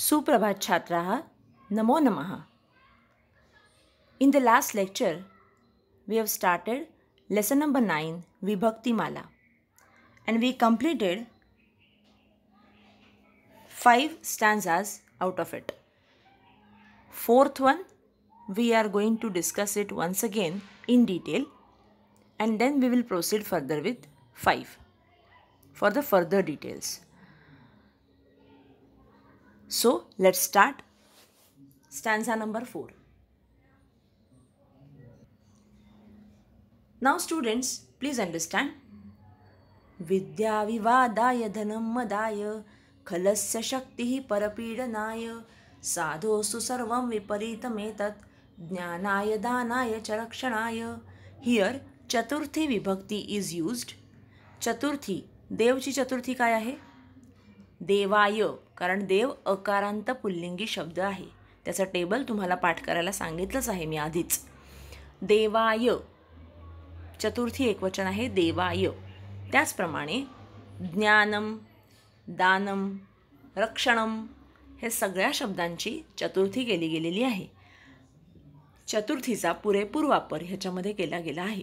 Suprabhat Chhatraha, Namo Namaha. In the last lecture, we have started lesson number 9, Vibhakti Mala, and we completed 5 stanzas out of it. Fourth one, we are going to discuss it once again in detail, and then we will proceed further with 5 for the further details. So let's start stanza number 4. Now students please understand विद्याविवादाय धनं मदाय खलस्य शक्तिः परपीडनाय साधोसु सर्वं विपरीतमेतत् ज्ञानाय दानाय च रक्षणाय चतुर्थी विभक्ती is used चतुर्थी देवची चतुर्थी काय आहे देवाय कारण देव अकारांत पुल्लिंगी शब्द आहे त्याचा टेबल तुम्हाला पाठ करायला सांगितलंच आहे मी आधीच देवाय चतुर्थी एकवचन आहे देवाय त्याचप्रमाणे ज्ञानम दानम रक्षणम हे सगळ्या शब्दांची चतुर्थी केली गेलेली आहे चतुर्थीचा पुरेपूर वापर ह्याच्यामध्ये केला गेला आहे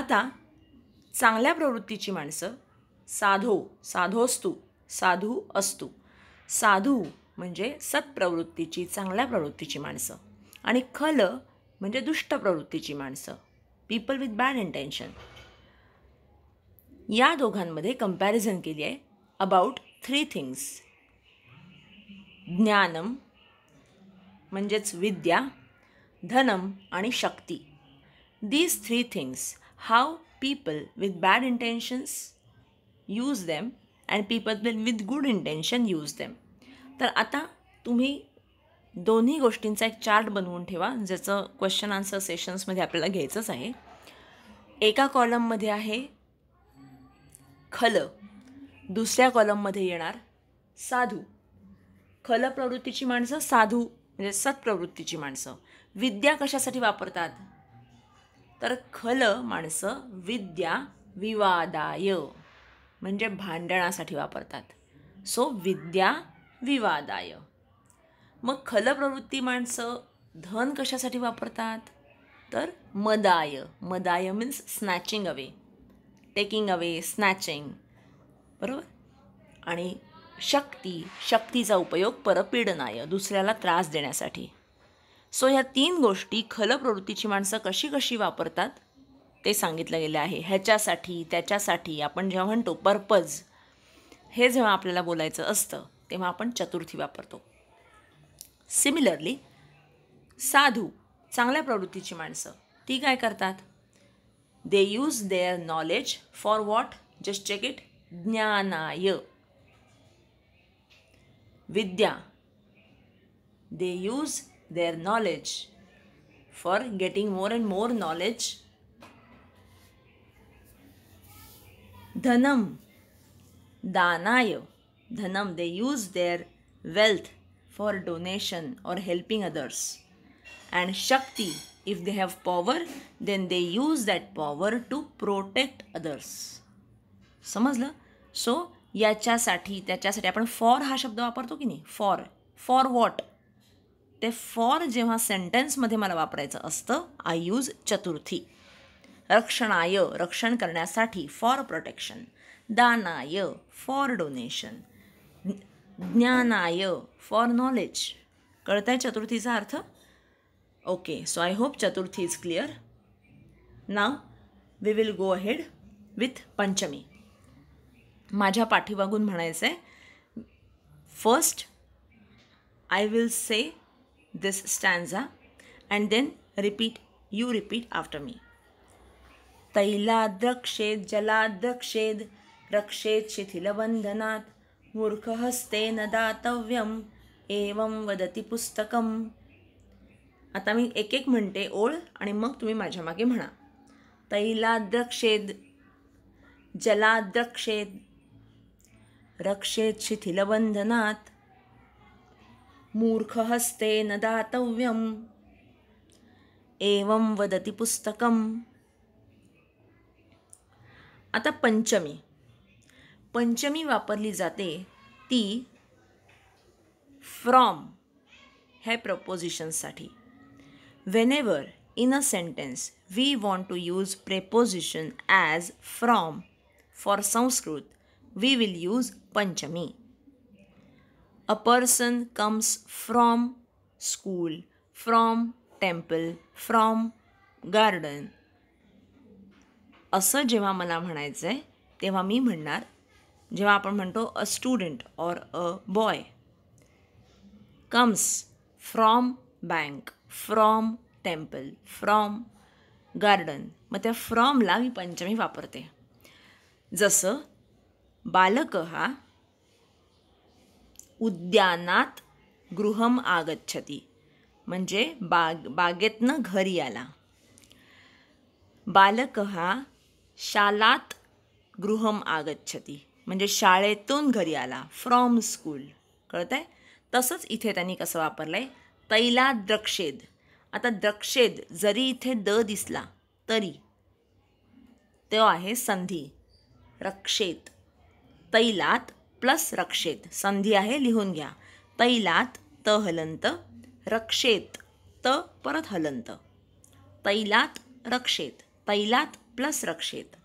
आता चांगल्या प्रवृत्तीची माणसं साधो साधोस्तू साधू असतो साधू म्हणजे सत्प्रवृत्तीची चांगल्या प्रवृत्तीची माणसं आणि खल म्हणजे दुष्ट प्रवृत्तीची माणसं पीपल विथ बॅड इंटेन्शन या दोघांमध्ये कंपॅरिझन केली आहे अबाउट थ्री थिंग्स ज्ञानम म्हणजेच विद्या धनम आणि शक्ती these three things how people with bad intentions use them and people will with good intention use them तर आता तुम्ही दोन्ही गोष्टींचा एक चार्ट बनवून ठेवा ज्याचं क्वेश्चन आन्सर सेशन्समध्ये आपल्याला घ्यायचंच आहे एका कॉलममध्ये आहे खल दुसऱ्या कॉलममध्ये येणार साधू खल प्रवृत्तीची माणसं साधू म्हणजे सत्प्रवृत्तीची माणसं विद्या कशासाठी वापरतात तर खल माणसं विद्या विवादाय म्हणजे भांडणासाठी वापरतात सो विद्या विवादाय मग खलप्रवृत्ती माणसं धन कशासाठी वापरतात तर मदाय मदाय means snatching away taking away snatching बरोबर आणि शक्ती शक्तीचा उपयोग परपीडनाय दुसऱ्याला त्रास देण्यासाठी सो ह्या तीन गोष्टी खलप्रवृत्तीची माणसं कशी कशी वापरतात ते सांगितलं गेलं आहे ह्याच्यासाठी त्याच्यासाठी आपण जेव्हा म्हणतो पर्पज हे जेव्हा आपल्याला बोलायचं असतं तेव्हा आपण चतुर्थी वापरतो सिमिलरली साधू चांगल्या प्रवृत्तीची माणसं ती काय करतात they use their knowledge for what just check it ज्ञानाय विद्या they use their knowledge for getting more and more knowledge धनम दानाय धनम they use their wealth for donation or helping others and शक्ती if they have power then they use that power to protect others समजलं so याच्यासाठी त्याच्यासाठी आपण for हा शब्द वापरतो की नाही फॉर फॉर वॉट ते फॉर जेव्हा सेंटेन्समध्ये मला वापरायचं असतं आय यूज चतुर्थी रक्षणाय रक्षण करण्यासाठी फॉर प्रोटेक्शन दानाय फॉर डोनेशन ज्ञानाय फॉर नॉलेज आहे चतुर्थीचा अर्थ ओके सो आय होप चतुर्थी is clear now we will go ahead with पंचमी माझ्या पाठीमागून म्हणायचं आहे first I will say this stanza and then repeat you repeat after me तैलाद्रक्षेद जलाद्रक्षेद रक्षेत शिथिलबंधनात मूर्खहस्ते न दातव्यम एवं वदती पुस्तकम आता मी एक एक म्हणते ओळ आणि मग तुम्ही माझ्या मागे म्हणा तैलाद्रक्षेद जलाद्रक्षेद रक्षेत शिथिलबंधनात मूर्खहस्ते न दातव्यम एवं वदती पुस्तकम आता पंचमी पंचमी वापरली जाते ती फ्रॉम ह्या प्रपोजिशनसाठी whenever in a sentence we want to use preposition as from for Sanskrit we will use पंचमी a person comes from school from temple from garden असं जेव्हा मला म्हणायचं आहे तेव्हा मी म्हणणार जेव्हा आपण म्हणतो a student or a boy comes from bank from temple from garden मग त्या फ्रॉमला मी पंचमी वापरते जसं बालक हा उद्यानात गृहम आगच्छती म्हणजे बाग बागेतनं घरी आला बालक हा शालात गृहम आगच्छती म्हणजे शाळेतून घरी आला फ्रॉम स्कूल कळतं आहे तसंच इथे त्यांनी कसं वापरलं आहे तैला द्रक्षेद आता द्रक्षेद जरी इथे द दिसला तरी तो आहे संधी रक्षेत तैलात प्लस रक्षेत संधी आहे लिहून घ्या तैलात त हलंत रक्षेत त परत हलंत तैलात रक्षेत तैलात प्लस रक्षेत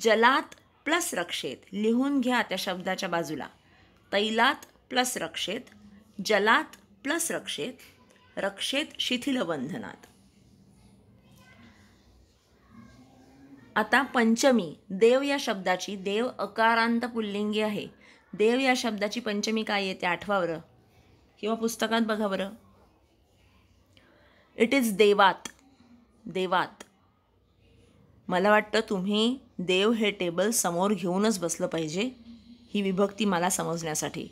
जलात प्लस रक्षेत लिहून घ्या त्या शब्दाच्या बाजूला तैलात प्लस रक्षेत जलात प्लस रक्षेत रक्षेत शिथिल आता पंचमी देव या शब्दाची देव अकारांत पुल्लिंगी आहे देव या शब्दाची पंचमी काय येते आठवा बरं किंवा पुस्तकात बघा बरं इट इज देवात देवात मला वाटतं तुम्ही देव हे टेबल समोर घेऊनच बसलं पाहिजे ही विभक्ती मला समजण्यासाठी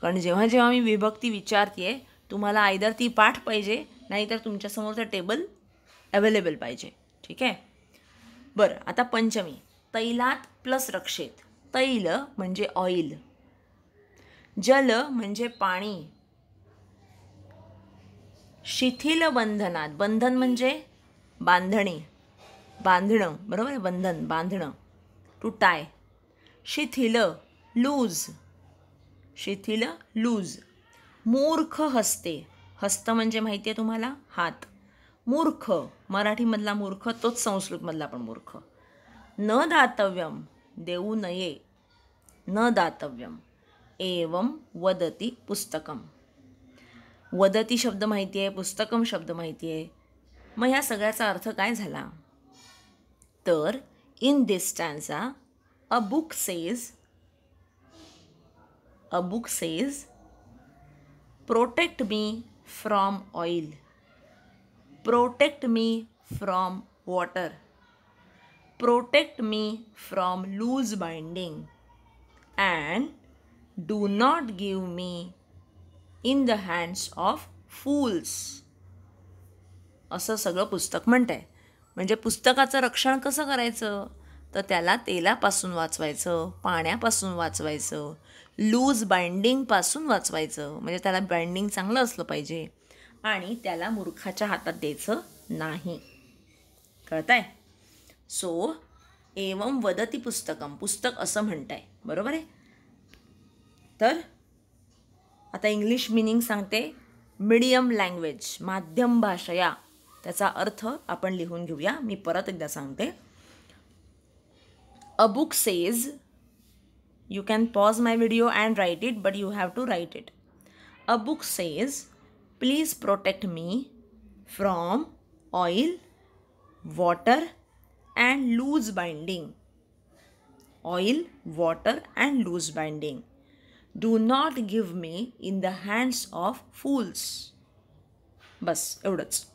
कारण जेव्हा जेव्हा मी विभक्ती विचारते आहे तुम्हाला आयदर ती पाठ पाहिजे नाहीतर तुमच्यासमोर ते टेबल अवेलेबल पाहिजे ठीक आहे बरं आता पंचमी तैलात प्लस रक्षेत तैल म्हणजे ऑइल जल म्हणजे पाणी शिथिल बंधनात बंधन म्हणजे बांधणी बांधणं बरोबर आहे बंधन बांधणं टू टाय शिथिल लूज शिथिल लूज मूर्ख हस्ते हस्त म्हणजे माहिती आहे तुम्हाला हात मूर्ख मराठीमधला मूर्ख तोच संस्कृतमधला पण मूर्ख न दातव्यम देऊ नये न दातव्यम एवम वदती पुस्तकम वदती शब्द माहिती आहे पुस्तकम शब्द माहिती आहे मग ह्या सगळ्याचा अर्थ काय झाला तर in this stanza a book says a book says protect me from oil protect me from water protect me from loose binding and do not give me in the hands of fools असं सगळं पुस्तक म्हणत आहे म्हणजे पुस्तकाचं रक्षण कसं करायचं तर त्याला तेलापासून वाचवायचं पाण्यापासून वाचवायचं लूज बाइंडिंगपासून वाचवायचं म्हणजे त्याला बाइंडिंग चांगलं असलं पाहिजे आणि त्याला मूर्खाच्या हातात द्यायचं नाही कळत आहे सो एवम वदती पुस्तकम पुस्तक असं म्हणत आहे बरोबर आहे तर आता इंग्लिश मिनिंग सांगते मिडियम लँग्वेज माध्यम भाषया त्याचा अर्थ आपण लिहून घेऊया मी परत एकदा सांगते a book says you can pause my video and write it but you have to write it a book says please protect me from oil water and loose binding oil water and loose binding do not give me in the hands of fools बस एवढंच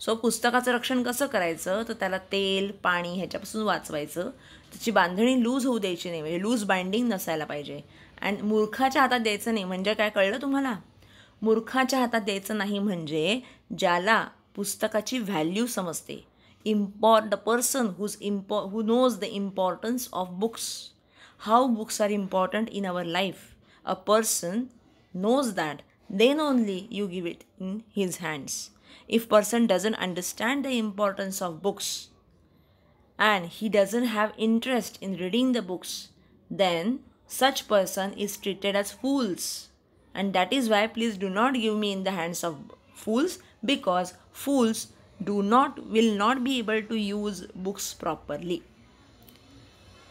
so पुस्तकाचं रक्षण कसं करायचं तर त्याला तेल पाणी ह्याच्यापासून वाचवायचं त्याची बांधणी लूज होऊ द्यायची नाही म्हणजे लूज बाइंडिंग नसायला पाहिजे अँड मूर्खाच्या हातात द्यायचं नाही म्हणजे काय कळलं तुम्हाला मूर्खाच्या हातात द्यायचं नाही म्हणजे ज्याला पुस्तकाची व्हॅल्यू समजते इम्पॉर द पर्सन हुज इम्पॉ who knows the importance of books how books are important in our life a person knows that then only you give it in his hands if person doesn't understand the importance of books and he doesn't have interest in reading the books then such person is treated as fools and that is why please do not give me in the hands of fools because fools do not will not be able to use books properly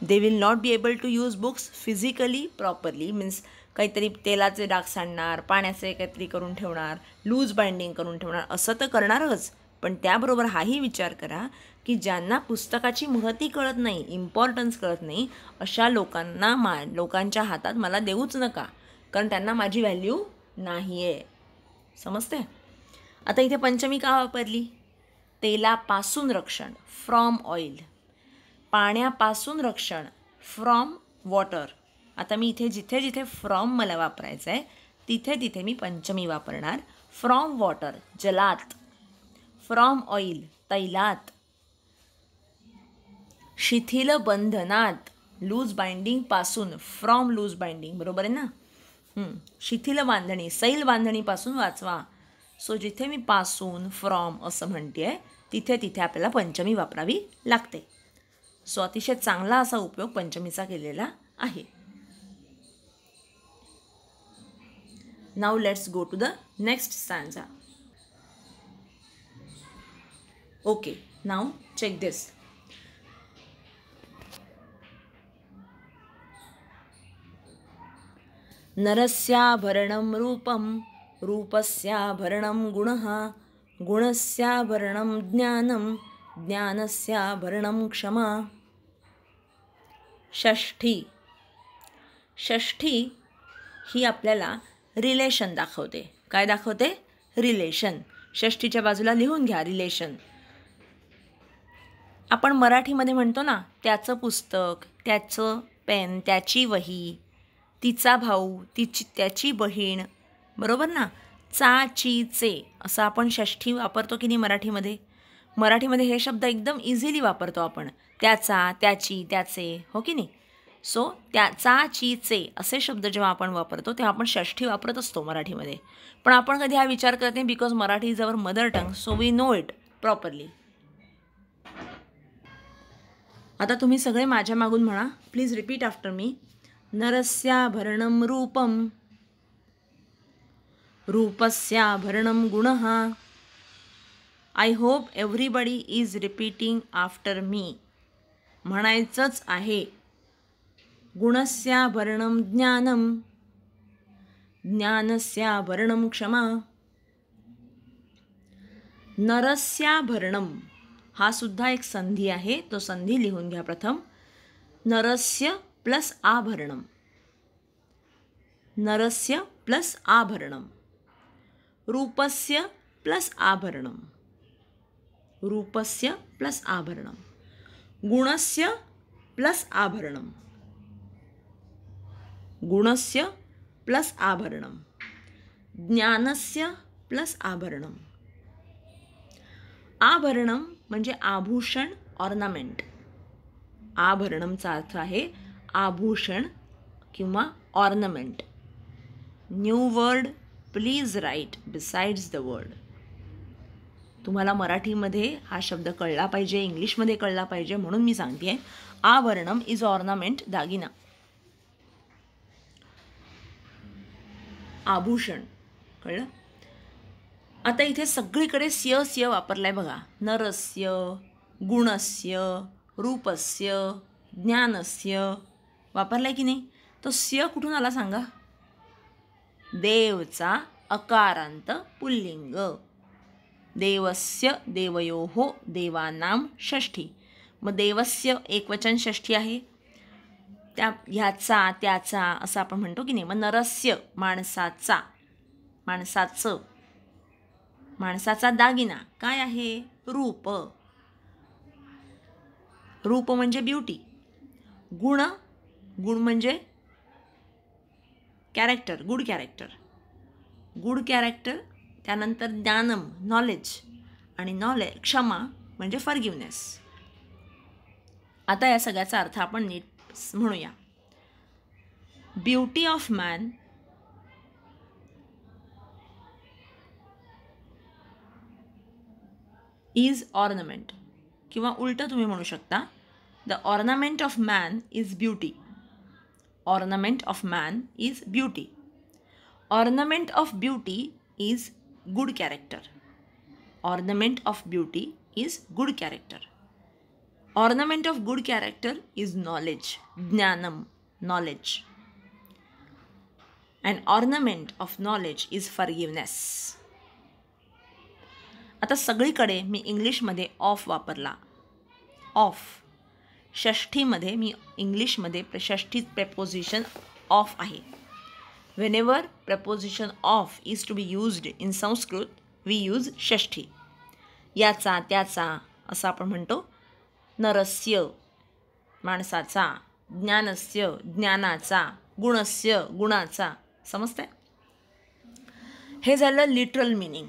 they will not be able to use books physically properly means काहीतरी तेलाचे डाग सांडणार पाण्याचे काहीतरी करून ठेवणार loose binding करून ठेवणार असं तर करणारच पण त्याबरोबर हाही विचार करा की ज्यांना पुस्तकाची महती कळत नाही इम्पॉर्टन्स कळत नाही अशा लोकांना मा लोकांच्या हातात मला देऊच नका कारण त्यांना माझी व्हॅल्यू नाही आहे समजते आता इथे पंचमी का वापरली तेलापासून रक्षण फ्रॉम ऑइल पाण्यापासून रक्षण फ्रॉम वॉटर आता मी इथे जिथे जिथे फ्रॉम मला वापरायचं आहे तिथे तिथे मी पंचमी वापरणार फ्रॉम वॉटर जलात फ्रॉम ऑइल तैलात शिथिल बंधनात लूज पासून फ्रॉम लूज बाइंडिंग बरोबर आहे ना शिथिल बांधणी सैल बांधणीपासून वाचवा सो जिथे मी पासून फ्रॉम असं म्हणते आहे तिथे तिथे आपल्याला पंचमी वापरावी लागते सो अतिशय चांगला असा उपयोग पंचमीचा केलेला आहे now let's go to the next stanza okay now check this नरस्याभरणं रूपं रूपस्याभरणं गुणः गुणस्याभरणं ज्ञानं ज्ञानस्याभरणं क्षमा षष्ठी षष्ठी ही आपल्याला रिलेशन दाखवते काय दाखवते रिलेशन षष्टीच्या बाजूला लिहून घ्या रिलेशन आपण मराठीमध्ये म्हणतो ना त्याचं पुस्तक त्याचं पेन त्याची वही तिचा भाऊ तिची त्याची बहीण बरोबर ना चा ची चे असं आपण षष्ठी वापरतो की नाही मराठीमध्ये मराठीमध्ये हे शब्द एकदम इझिली वापरतो आपण त्याचा त्याची त्याचे हो की नाही सो त्याचा चीचे असे शब्द जेव्हा आपण वापरतो तेव्हा आपण षष्ठी वापरत असतो मराठीमध्ये पण आपण कधी हा विचार करत नाही because Marathi is our mother tongue so we know it properly आता तुम्ही सगळे माझ्या मागून म्हणा प्लीज रिपीट आफ्टर मी भरणम रूपम भरणम गुण I hope everybody is repeating after me म्हणायचंच आहे गुणस्याभरण ज्ञानम ज्ञानस्याभरण क्षमा नरस्याभरण हा सुद्धा एक संधी आहे तो संधी लिहून घ्या प्रथम नरस्य प्लस आभरण नरस्य प्लस आभरण रूपस्य प्लस आभरण रूपस्य प्लस आभरण गुणस्य प्लस आभरण गुणस्य प्लस आभरणम ज्ञानस्य प्लस आभरणम आभरणम म्हणजे आभूषण ऑर्नामेंट आभरणमचा अर्थ आहे आभूषण किंवा ornament new word please write besides the word तुम्हाला मराठीमध्ये हा शब्द कळला पाहिजे इंग्लिशमध्ये कळला पाहिजे म्हणून मी सांगते आहे आभरणम इज ऑर्नामेंट दागिना आभूषण कळलं आता इथे सगळीकडे स्य स्य वापरला आहे बघा नरस्य गुणस्य रूपस्य ज्ञानस्य वापरला आहे की नाही तो स्य कुठून आला सांगा देवचा अकारांत पुल्लिंग देवस्य देवयो हो देवानाम षष्ठी मग देवस्य एकवचन षष्ठी आहे त्या ह्याचा त्याचा असं आपण म्हणतो की नाही मग नरस्य माणसाचा माणसाचं माणसाचा दागिना काय आहे रूप रूप म्हणजे ब्युटी गुण गुण म्हणजे character good character good character त्यानंतर ज्ञानम नॉलेज आणि नॉलेज क्षमा म्हणजे फॉरगिवनेस आता या सगळ्याचा अर्थ आपण नीट पार्ट्स म्हणूया beauty of man is ornament किंवा उलटं तुम्ही म्हणू शकता the ornament of man is beauty ornament of man is beauty ornament of beauty is good character ornament of beauty is good character ornament of good character is knowledge ज्ञानम knowledge and ornament of knowledge is forgiveness आता सगळीकडे मी इंग्लिशमध्ये of वापरला of षष्ठीमध्ये मी इंग्लिशमध्ये प्रषष्ठी preposition of आहे whenever preposition of is to be used in Sanskrit we use षष्ठी याचा त्याचा असं आपण म्हणतो नरस्य माणसाचा ज्ञानस्य ज्ञानाचा गुणस्य गुणाचा समजते हे झालं लिटरल मिनिंग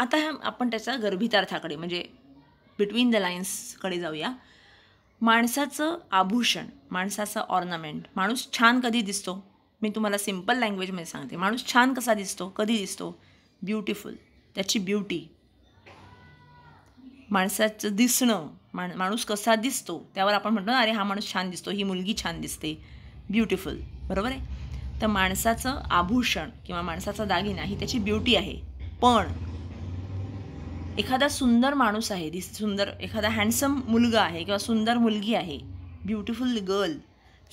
आता ह्या आपण त्याच्या गर्भितार्थाकडे म्हणजे बिटवीन द लाईन्सकडे जाऊया माणसाचं आभूषण माणसाचं ऑर्नामेंट माणूस छान कधी दिसतो मी तुम्हाला सिम्पल लँग्वेजमध्ये सांगते माणूस छान कसा दिसतो कधी दिसतो ब्युटिफुल त्याची ब्युटी माणसाचं दिसणं माण माणूस कसा दिसतो त्यावर आपण म्हणतो ना अरे हा माणूस छान दिसतो ही मुलगी छान दिसते ब्युटिफुल बरोबर आहे तर माणसाचं आभूषण किंवा माणसाचा दागिना ही त्याची ब्युटी आहे पण एखादा सुंदर माणूस आहे दिस सुंदर एखादा हँडसम मुलगा आहे किंवा सुंदर मुलगी आहे ब्युटिफुल गर्ल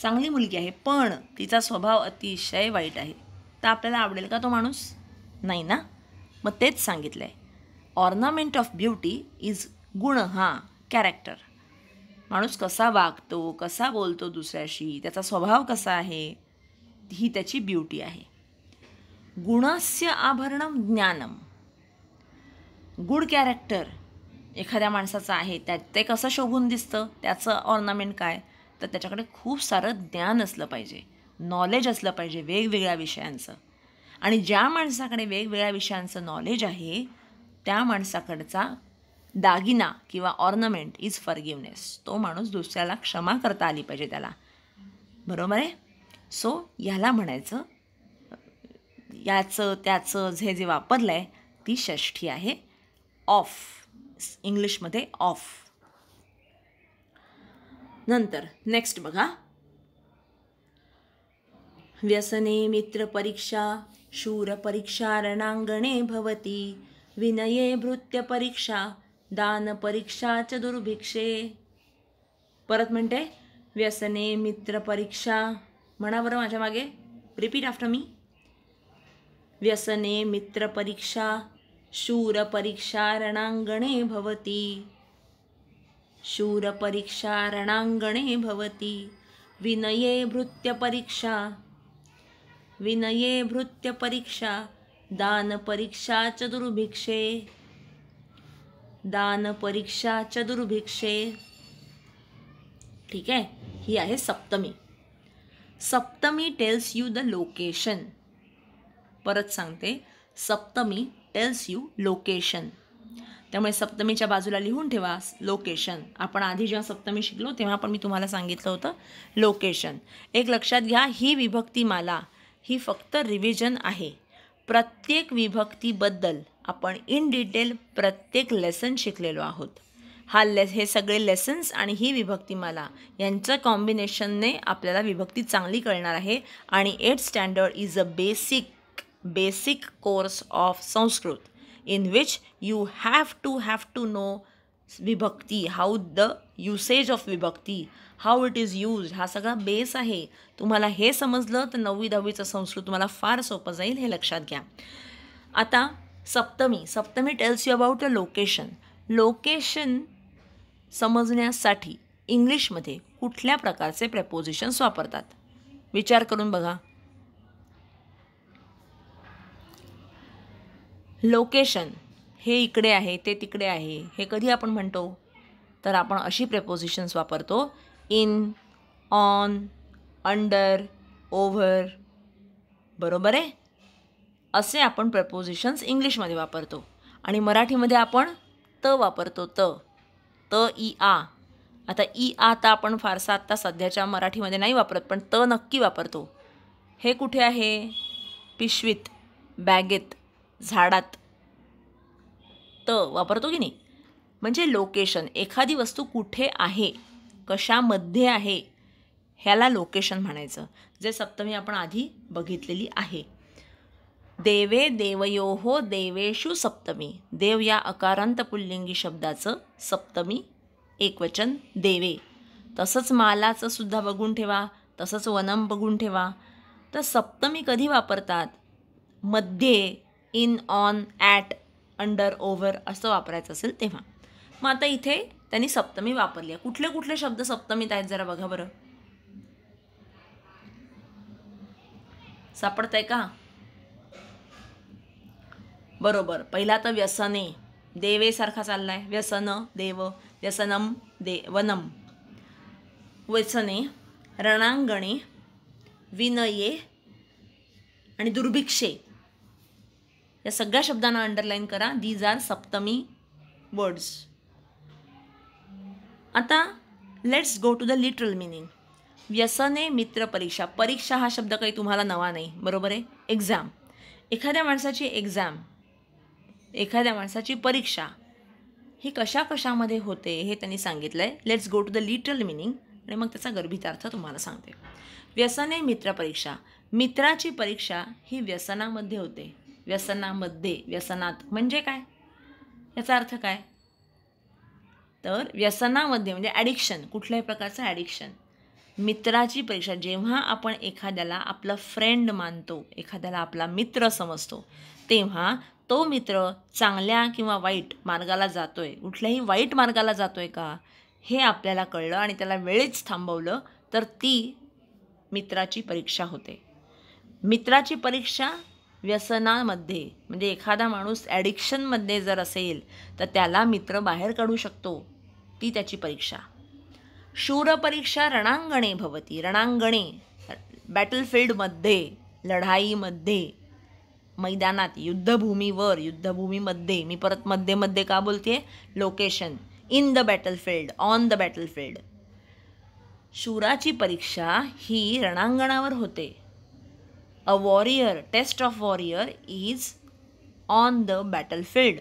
चांगली मुलगी आहे पण तिचा स्वभाव अतिशय वाईट आहे तर आपल्याला आवडेल का तो माणूस नाही ना मग तेच सांगितलं आहे ऑर्नामेंट ऑफ ब्युटी इज गुण हा कॅरेक्टर माणूस कसा वागतो कसा बोलतो दुसऱ्याशी त्याचा स्वभाव कसा आहे ही त्याची ब्युटी आहे गुणस्य आभरणं ज्ञानम गुड कॅरेक्टर एखाद्या माणसाचं आहे त्या ते कसं शोभून दिसतं त्याचं ऑर्नामेंट काय तर त्याच्याकडे खूप सारं ज्ञान असलं पाहिजे नॉलेज असलं पाहिजे वेगवेगळ्या विषयांचं आणि ज्या माणसाकडे वेगवेगळ्या विषयांचं नॉलेज आहे त्या माणसाकडचा दागिना किंवा ऑर्नमेंट इज फॉरगिवनेस तो माणूस दुसऱ्याला क्षमा करता आली पाहिजे त्याला बरोबर आहे सो ह्याला म्हणायचं याचं त्याचं जे जे वापरलं आहे ती षष्ठी आहे ऑफ इंग्लिशमध्ये ऑफ नंतर नेक्स्ट बघा व्यसने मित्र परीक्षा शूर परीक्षा रणांगणे भवती विनये परीक्षा दान परीक्षाच दुर्भिक्षे परत म्हणते व्यसने मित्र परीक्षा म्हणा बरं माझ्या मागे रिपीट आफ्टर मी व्यसने मित्र परीक्षा शूर परीक्षा रणांगणे भवती शूर परीक्षा रणांगणे भवती विनये परीक्षा विनये दान परीक्षा च दुर्भिक्षे दान परीक्षा चतुर्भिक्षे ठीक आहे ही आहे सप्तमी सप्तमी टेल्स यू द लोकेशन परत सांगते सप्तमी टेल्स यू लोकेशन त्यामुळे सप्तमीच्या बाजूला लिहून ठेवा लोकेशन आपण आधी जेव्हा सप्तमी शिकलो तेव्हा पण मी तुम्हाला सांगितलं होतं लोकेशन एक लक्षात घ्या ही विभक्तीमाला ही फक्त रिव्हिजन आहे प्रत्येक विभक्तीबद्दल आपण इन डिटेल प्रत्येक लेसन शिकलेलो आहोत हा ले हे सगळे लेसन्स आणि ही विभक्तीमाला यांचं कॉम्बिनेशनने आपल्याला विभक्ती चांगली कळणार आहे आणि eight standard is a basic basic course of Sanskrit in which you have to have to know विभक्ती हाऊ द युसेज ऑफ विभक्ती हाऊ इट इज यूज हा सगळा बेस आहे तुम्हाला हे समजलं तर नववी दहावीचं संस्कृत तुम्हाला फार सोपं जाईल हे लक्षात घ्या आता सप्तमी सप्तमी tells you about a location location समजण्यासाठी इंग्लिशमध्ये कुठल्या प्रकारचे प्रपोजिशन्स वापरतात विचार करून बघा लोकेशन हे इकडे आहे ते तिकडे आहे हे कधी आपण म्हणतो तर आपण अशी प्रपोजिशन्स वापरतो इन ऑन अंडर ओव्हर बरोबर आहे असे आपण प्रपोजिशन्स इंग्लिशमध्ये वापरतो आणि मराठीमध्ये आपण त वापरतो त त ई आ आता ई आता आपण फारसा आत्ता सध्याच्या मराठीमध्ये नाही वापरत पण त नक्की वापरतो हे कुठे आहे पिशवीत बॅगेत झाडात त वापरतो की नाही म्हणजे लोकेशन एखादी वस्तू कुठे आहे कशामध्ये आहे ह्याला लोकेशन म्हणायचं जे सप्तमी आपण आधी बघितलेली आहे देवे देवयो हो सप्तमी देव या अकारांत पुल्लिंगी शब्दाचं सप्तमी एकवचन देवे तसंच मालाचं सुद्धा बघून ठेवा तसंच वनम बघून ठेवा तर सप्तमी कधी वापरतात मध्ये in on at under over असं वापरायचं असेल तेव्हा मग आता इथे त्यांनी सप्तमी वापरली आहे कुठले कुठले शब्द सप्तमीत आहेत जरा बघा बरं सापडत आहे का बरोबर पहिला तर व्यसने देवेसारखा चालला आहे व्यसन देव व्यसनम देवनम व्यसने रणांगणे विनये आणि दुर्भिक्षे या सगळ्या शब्दांना अंडरलाईन करा दीज आर सप्तमी वर्ड्स आता let's go to the literal meaning व्यसने मित्र परीक्षा परीक्षा हा शब्द काही तुम्हाला नवा नाही बरोबर आहे एक्झाम एखाद्या माणसाची एक्झाम एखाद्या माणसाची परीक्षा ही कशा कशामध्ये होते हे त्यांनी सांगितलं आहे let's go to the literal meaning आणि मग त्याचा गर्भितार्थ तुम्हाला सांगते व्यसने परीक्षा मित्राची परीक्षा ही व्यसनामध्ये होते व्यसनामध्ये व्यसनात म्हणजे काय याचा अर्थ काय तर व्यसनामध्ये म्हणजे ॲडिक्शन कुठल्याही प्रकारचं ॲडिक्शन मित्राची परीक्षा जेव्हा आपण एखाद्याला आपलं फ्रेंड मानतो एखाद्याला आपला मित्र समजतो तेव्हा तो मित्र चांगल्या किंवा वाईट मार्गाला जातो आहे कुठल्याही वाईट मार्गाला जातो आहे का हे आपल्याला कळलं आणि त्याला वेळीच थांबवलं तर ती मित्राची परीक्षा होते मित्राची परीक्षा व्यसनामध्ये म्हणजे एखादा माणूस ॲडिक्शनमध्ये जर असेल तर त्याला मित्र बाहेर काढू शकतो ती त्याची परीक्षा शूरपरीक्षा रणांगणे भवती रणांगणे बॅटलफील्डमध्ये लढाईमध्ये मैदानात युद्धभूमीवर युद्धभूमीमध्ये मी परत मध्ये मध्ये का बोलते location in the battlefield on the battlefield शूराची परीक्षा ही रणांगणावर होते a warrior test of warrior is on the battlefield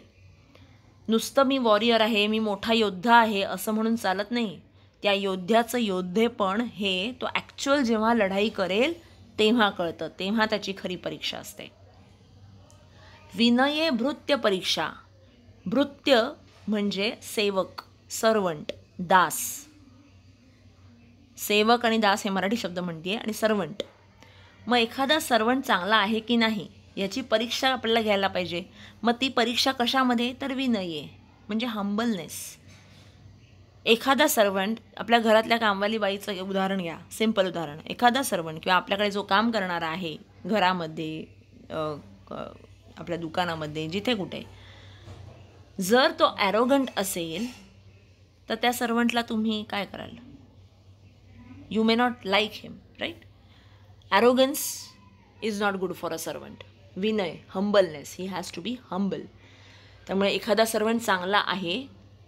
नुसतं मी वॉरियर आहे मी मोठा योद्धा आहे असं म्हणून चालत नाही त्या योद्ध्याचं योद्धे पण हे तो ॲक्च्युअल जेव्हा लढाई करेल तेव्हा कळतं तेव्हा त्याची खरी परीक्षा असते विनये भृत्य परीक्षा भृत्य म्हणजे सेवक सर्वंट दास सेवक आणि दास हे मराठी शब्द म्हणते आणि सर्वंट मग एखादा सर्वंट चांगला आहे की नाही याची परीक्षा आपल्याला घ्यायला पाहिजे मग ती परीक्षा कशामध्ये तर विनये म्हणजे हंबलनेस एखादा सर्वंट आपल्या घरातल्या कामवाली बाईचं उदाहरण घ्या सिम्पल उदाहरण एखादा सर्वंट किंवा आपल्याकडे जो काम करणारा आहे घरामध्ये आपल्या दुकानामध्ये जिथे कुठे जर तो ॲरोगंट असेल तर त्या सर्वंटला तुम्ही काय कराल you may not like him right arrogance is not good for a servant विनय humbleness he has to be humble त्यामुळे एखादा सर्वंट चांगला आहे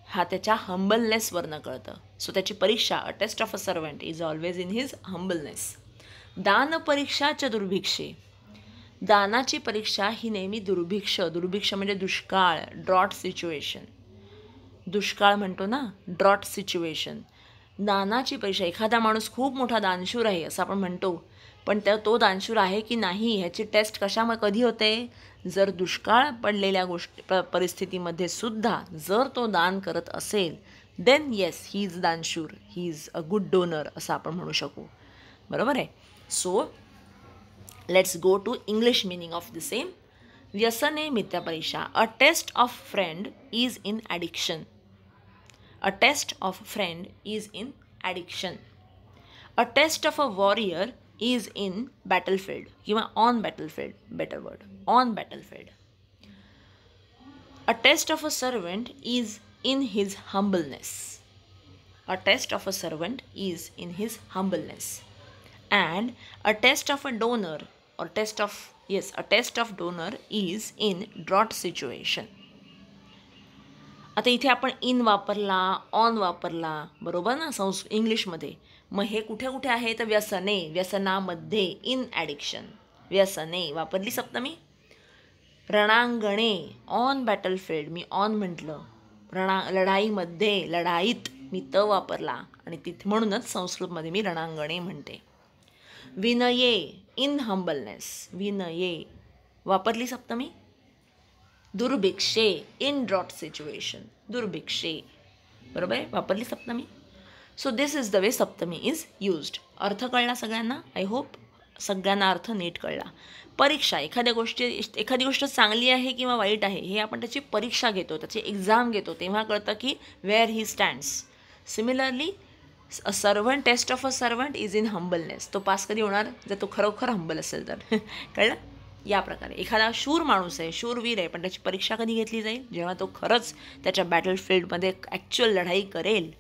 हा त्याच्या हंबलनेसवरनं कळतं सो त्याची परीक्षा a test of a servant is always in his humbleness दान परीक्षा दुर्भिक्षे दानाची परीक्षा ही नेहमी दुर्भिक्ष दुर्भिक्ष म्हणजे दुष्काळ ड्रॉट सिच्युएशन दुष्काळ म्हणतो ना ड्रॉट सिच्युएशन दानाची परीक्षा एखादा माणूस खूप मोठा दानशूर आहे असं आपण म्हणतो पण त्या तो दानशूर आहे की नाही ह्याची टेस्ट कशामुळे कधी होते जर दुष्काळ पडलेल्या गोष्टी प परिस्थितीमध्ये सुद्धा जर तो दान करत असेल देन येस ही इज दानशूर he is a good donor असं आपण म्हणू शकू बरोबर आहे so Let's go to English meaning of the same. Vyasane Mitya Parisha. A test of friend is in addiction. A test of friend is in addiction. A test of a warrior is in battlefield. किंवा on battlefield. Better word. On battlefield. A test of a servant is in his humbleness. A test of a servant is in his humbleness. And a test of a donor or test of yes a test of donor is in drought situation आता इथे आपण in वापरला on वापरला बरोबर ना संस् इंग्लिशमध्ये मग हे कुठे कुठे आहे तर व्यसने व्यसनामध्ये इन ॲडिक्शन व्यसने वापरली सप्तमी रणांगणे ऑन बॅटलफील्ड मी ऑन म्हटलं रणा लढाईमध्ये लढाईत मी त वापरला आणि तिथे म्हणूनच संस्कृतमध्ये मी रणांगणे म्हणते विनये इन हंबलनेस विनये वापरली सप्तमी दुर्भिक्षे इन ड्रॉट सिच्युएशन दुर्भिक्षे बरोबर आहे वापरली सप्तमी so this is the way सप्तमी इज यूज्ड अर्थ कळला सगळ्यांना आय होप सगळ्यांना अर्थ नीट कळला परीक्षा एखाद्या गोष्टी एखादी गोष्ट चांगली आहे किंवा वाईट आहे हे आपण त्याची परीक्षा घेतो त्याची एक्झाम घेतो तेव्हा कळतं की where he stands similarly a servant test of a servant is in humbleness तो पास कधी होणार जर तो खरोखर हंबल असेल तर कळलं या प्रकारे एखादा शूर माणूस आहे शूरवीर आहे पण त्याची परीक्षा कधी घेतली जाईल जेव्हा तो खरंच त्याच्या बॅटल फील्डमध्ये ॲक्च्युअल लढाई करेल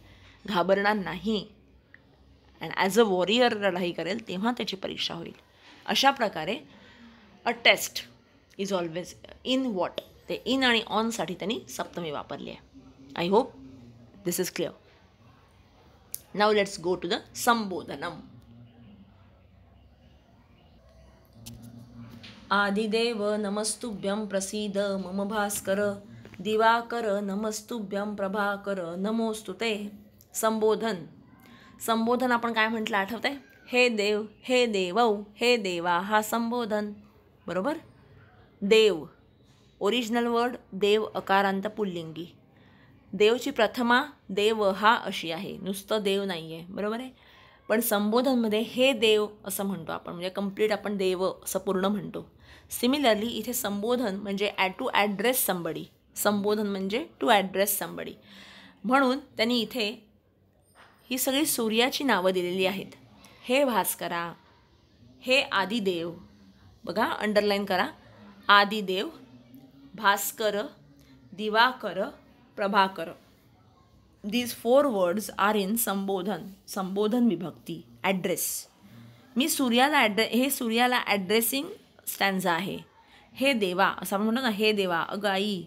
घाबरणार नाही अँड ॲज अ वॉरियर लढाई करेल तेव्हा त्याची परीक्षा होईल अशा प्रकारे a test is always in what ते इन आणि ऑनसाठी त्यांनी सप्तमी वापरली आहे I hope this is clear Now let's go to the Sambodhanam. आदिदेव नमस्तुभ्यं प्रसीद मम भास्कर दिवाकर नमस्तुभ्यं प्रभाकर नमोस्तु ते संबोधन संबोधन आपण काय म्हटलं आठवतंय हे देव हे देव हे देवा हा संबोधन बरोबर देव ओरिजिनल वर्ड देव अकारांत पुल्लिंगी देवची प्रथमा देव हा अशी आहे नुसतं देव नाही आहे बरोबर आहे पण संबोधनमध्ये हे देव असं म्हणतो आपण म्हणजे कम्प्लीट आपण देव असं पूर्ण म्हणतो सिमिलरली इथे संबोधन म्हणजे ॲ टू ॲड्रेस संबडी संबोधन म्हणजे टू ॲड्रेस संबडी म्हणून त्यांनी इथे ही सगळी सूर्याची नावं दिलेली आहेत हे भास्करा हे आदिदेव बघा अंडरलाईन करा आदिदेव भास्कर दिवाकर प्रभाकर these four words are in संबोधन संबोधन विभक्ती ॲड्रेस मी सूर्याला ॲड्रे हे सूर्याला ॲड्रेसिंग स्टँझा आहे हे देवा असं म्हणतो ना हे देवा अग आई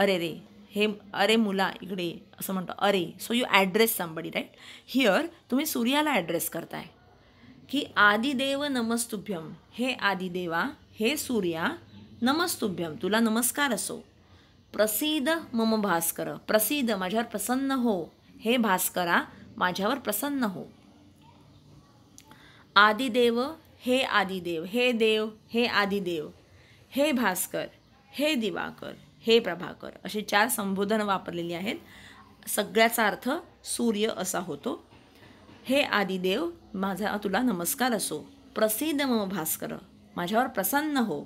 अरे रे हे अरे मुला इकडे असं म्हणतो अरे so you address somebody right here तुम्ही सूर्याला ॲड्रेस करताय की आदिदेव नमस्तुभ्यम हे आदिदेवा हे सूर्या नमस्तुभ्यम तुला नमस्कार असो प्रसिद मम भास्कर प्रसीद माझ्यावर प्रसन्न हो हे भास्करा माझ्यावर प्रसन्न हो आदिदेव हे आदिदेव हे देव हे आदिदेव हे भास्कर हे दिवाकर हे प्रभाकर असे चार संबोधन वापरलेली आहेत सगळ्याचा अर्थ सूर्य असा होतो हे आदिदेव माझा तुला नमस्कार असो प्रसिद्ध मम भास्कर माझ्यावर प्रसन्न हो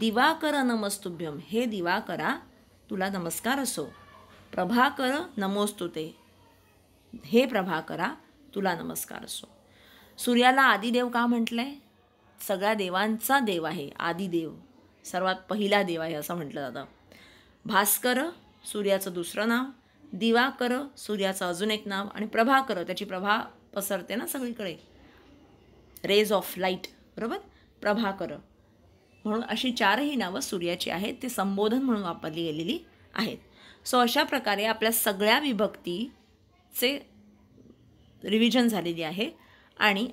दिवाकर नमस्तुभ्यम हे दिवाकरा तुला नमस्कार असो प्रभाकर नमोस्तु ते हे प्रभाकरा तुला नमस्कार असो सूर्याला आदिदेव का म्हटलं आहे सगळ्या देवांचा देव आहे आदिदेव सर्वात पहिला देव आहे असं म्हटलं जातं भास्कर सूर्याचं दुसरं नाव दिवाकर सूर्याचं अजून एक नाव आणि प्रभाकर त्याची प्रभा पसरते ना सगळीकडे रेज ऑफ लाईट बरोबर प्रभाकर म्हणून अशी चारही नावं सूर्याची आहेत ते संबोधन म्हणून वापरली गेलेली आहेत सो अशा प्रकारे आपल्या सगळ्या विभक्तीचे रिव्हिजन झालेली आहे आणि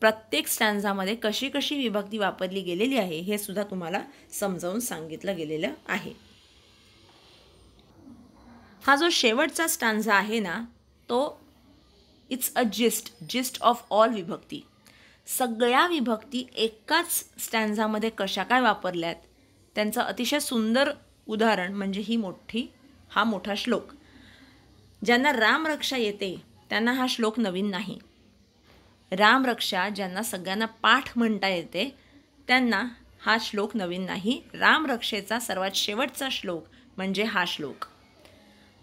प्रत्येक स्टँझामध्ये कशी कशी विभक्ती वापरली गेलेली आहे हे सुद्धा तुम्हाला समजावून सांगितलं गेलेलं आहे हा जो शेवटचा स्टँझा आहे ना तो it's a gist gist of all विभक्ती सगळ्या विभक्ती एकाच स्टॅन्झामध्ये कशा काय वापरल्यात त्यांचं अतिशय सुंदर उदाहरण म्हणजे ही मोठी हा मोठा श्लोक ज्यांना रामरक्षा येते त्यांना हा श्लोक नवीन नाही रामरक्षा ज्यांना सगळ्यांना पाठ म्हणता येते त्यांना हा श्लोक नवीन नाही रामरक्षेचा सर्वात शेवटचा श्लोक म्हणजे हा श्लोक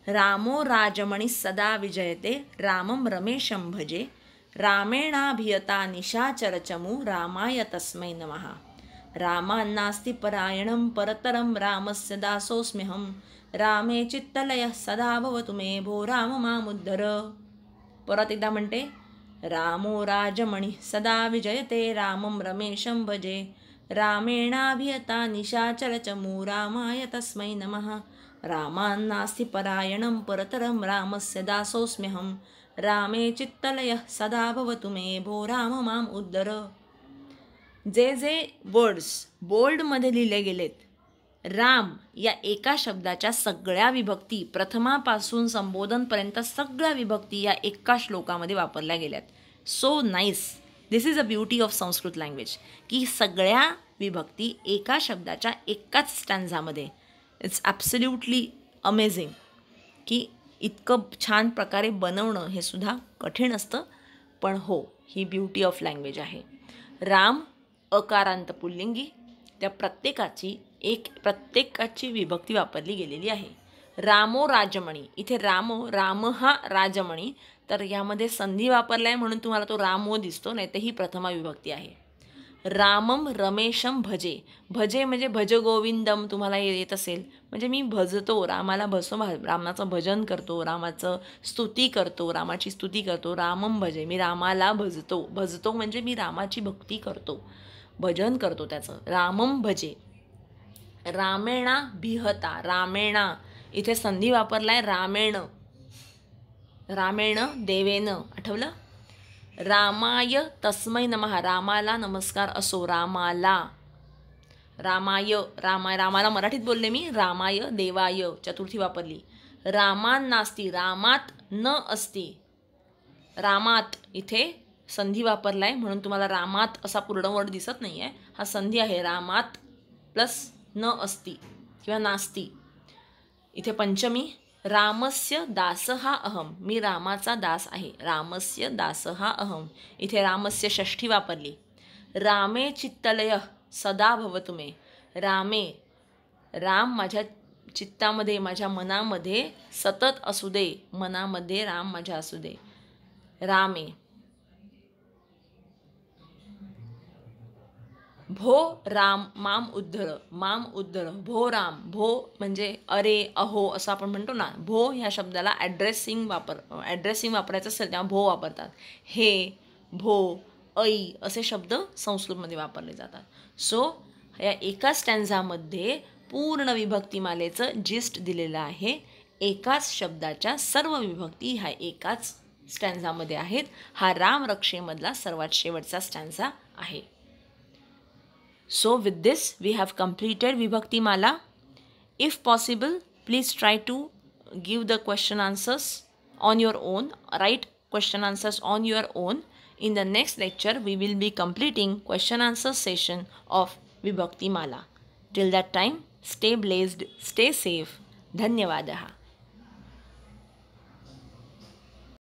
रामो राजमणी सदा विजयते रामम रमेशम भजे रामेणाभियता निशाचरचमु रामाय तस्मै नमः रामान्नास्ति परायणं परतरं रामस्य दासोऽस्म्यहं रामे चित्तलयः सदा भवतु मे भो राम मामुद्धर परत एकदा म्हणते रामो राजमणि सदा विजयते रामं रमेशं भजे रामेणाभियता निशाचरचमु रामाय तस्मै नमः रामान्नास्ति परायणं परतरं रामस्य दासोऽस्म्यहं रामे चित्तलयः सदा भवतु मे भो राम माम उद्धर जे जे वर्ड्स बोल्डमध्ये लिहिले गेलेत राम या एका शब्दाच्या सगळ्या विभक्ती प्रथमापासून संबोधनपर्यंत सगळ्या विभक्ती या एका श्लोकामध्ये वापरल्या गेल्यात so nice this is a beauty of Sanskrit language की सगळ्या विभक्ती एका शब्दाच्या एकाच स्टँझामध्ये इट्स ॲब्सल्युटली अमेझिंग की इतकं छान प्रकारे बनवणं हे सुद्धा कठीण असतं पण हो ही ब्युटी ऑफ लँग्वेज आहे राम अकारांत पुल्लिंगी त्या प्रत्येकाची एक प्रत्येकाची विभक्ती वापरली गेलेली आहे रामो राजमणी इथे रामो राम हा राजमणी तर यामध्ये संधी वापरला आहे म्हणून तुम्हाला तो रामो दिसतो नाही तर ही प्रथमा विभक्ती आहे रामम रमेशम भजे भजे म्हणजे भज गोविंदम तुम्हाला येत असेल म्हणजे मी भजतो रामाला भजतो रामाचं भजन करतो रामाचं स्तुती करतो रामाची स्तुती करतो रामम भजे मी रामाला भजतो भजतो म्हणजे मी रामाची भक्ती करतो भजन करतो त्याचं रामम भजे रामेणा भिहता रामेणा इथे संधी वापरलाय रामेण रामेण देवेन आठवलं रामाय तस्मै नमः रामाला नमस्कार असो रामाला रामाय रामाय रामाला मराठीत बोलले मी रामाय देवाय चतुर्थी वापरली रामान नास्ती रामात न असती रामात इथे संधी वापरला आहे म्हणून तुम्हाला रामात असा पूर्ण दिसत नाही आहे हा संधी आहे रामात प्लस न असती किंवा नास्ती इथे पंचमी रामस्य दास हा अहम मी रामाचा दास आहे रामस्य दास हा अहम इथे रामस्य षष्ठी वापरली रामे चित्तलय सदा भवतु मे रामे राम माझ्या चित्तामध्ये माझ्या मनामध्ये सतत असू दे मनामध्ये राम माझ्या असू दे रामे भो राम माम उद्धळ माम उद्धळ भो राम भो म्हणजे अरे अहो असं आपण म्हणतो ना भो ह्या शब्दाला ॲड्रेसिंग वापर ॲड्रेसिंग वापरायचं असेल तेव्हा भो वापरतात हे भो ऐ असे शब्द संस्कृतमध्ये वापरले जातात सो या एका स्टँझामध्ये पूर्ण विभक्तीमालेचं जिस्ट दिलेलं आहे एकाच शब्दाच्या सर्व विभक्ती ह्या एकाच स्टॅन्झामध्ये आहेत हा राम रक्षेमधला सर्वात शेवटचा स्टॅन्झा आहे So with this we have completed Vibhakti Mala. If possible, please try to give the question answers on your own. Write question answers on your own. In the next lecture, we will be completing question answer session of Vibhakti Mala. Till that time, stay blazed, stay safe. Dhanyavadaha.